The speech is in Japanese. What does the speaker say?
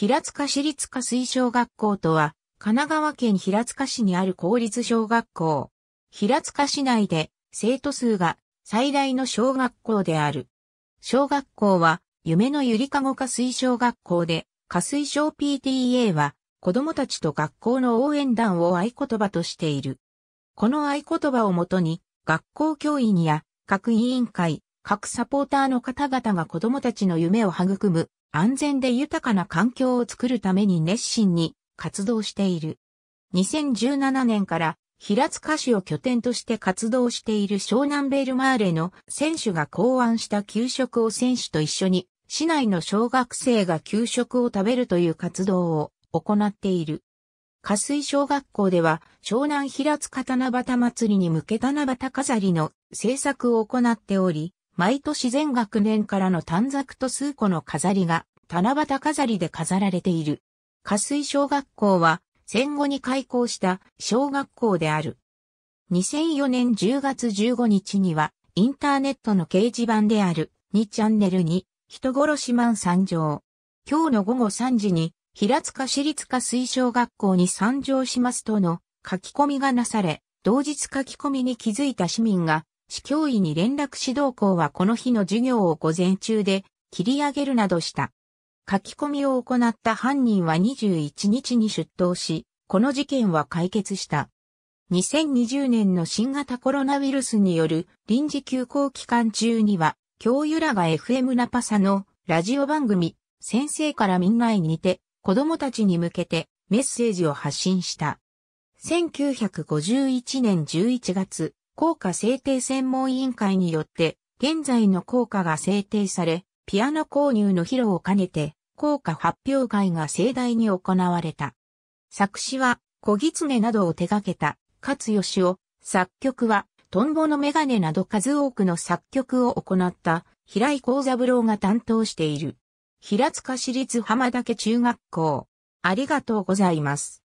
平塚市立下水小学校とは、神奈川県平塚市にある公立小学校。平塚市内で生徒数が最大の小学校である。小学校は、夢のゆりかご下水小学校で、下水小 PTA は、子供たちと学校の応援団を合言葉としている。この合言葉をもとに、学校教員や各委員会、各サポーターの方々が子供たちの夢を育む安全で豊かな環境を作るために熱心に活動している。2017年から平塚市を拠点として活動している湘南ベルマーレの選手が考案した給食を選手と一緒に市内の小学生が給食を食べるという活動を行っている。加水小学校では湘南平塚七夕祭りに向け七夕飾りの制作を行っており、毎年全学年からの短冊と数個の飾りが、七夕飾りで飾られている。加水小学校は、戦後に開校した小学校である。2004年10月15日には、インターネットの掲示板である2チャンネルに、人殺しマン参上。今日の午後3時に、平塚市立加水小学校に参上しますとの書き込みがなされ、同日書き込みに気づいた市民が市教委に連絡指導校はこの日の授業を午前中で切り上げるなどした。書き込みを行った犯人は21日に出頭し、この事件は解決した。2020年の新型コロナウイルスによる臨時休校期間中には、教諭らが FM ナパサのラジオ番組、先生からみんなへ似て、子供たちに向けてメッセージを発信した。1951年11月、効果制定専門委員会によって、現在の効果が制定され、ピアノ購入の披露を兼ねて、効果発表会が盛大に行われた。作詞は、小狐などを手掛けた、勝義夫、作曲は、トンボのメガネなど数多くの作曲を行った、平井幸三郎が担当している。平塚市立浜岳中学校。ありがとうございます。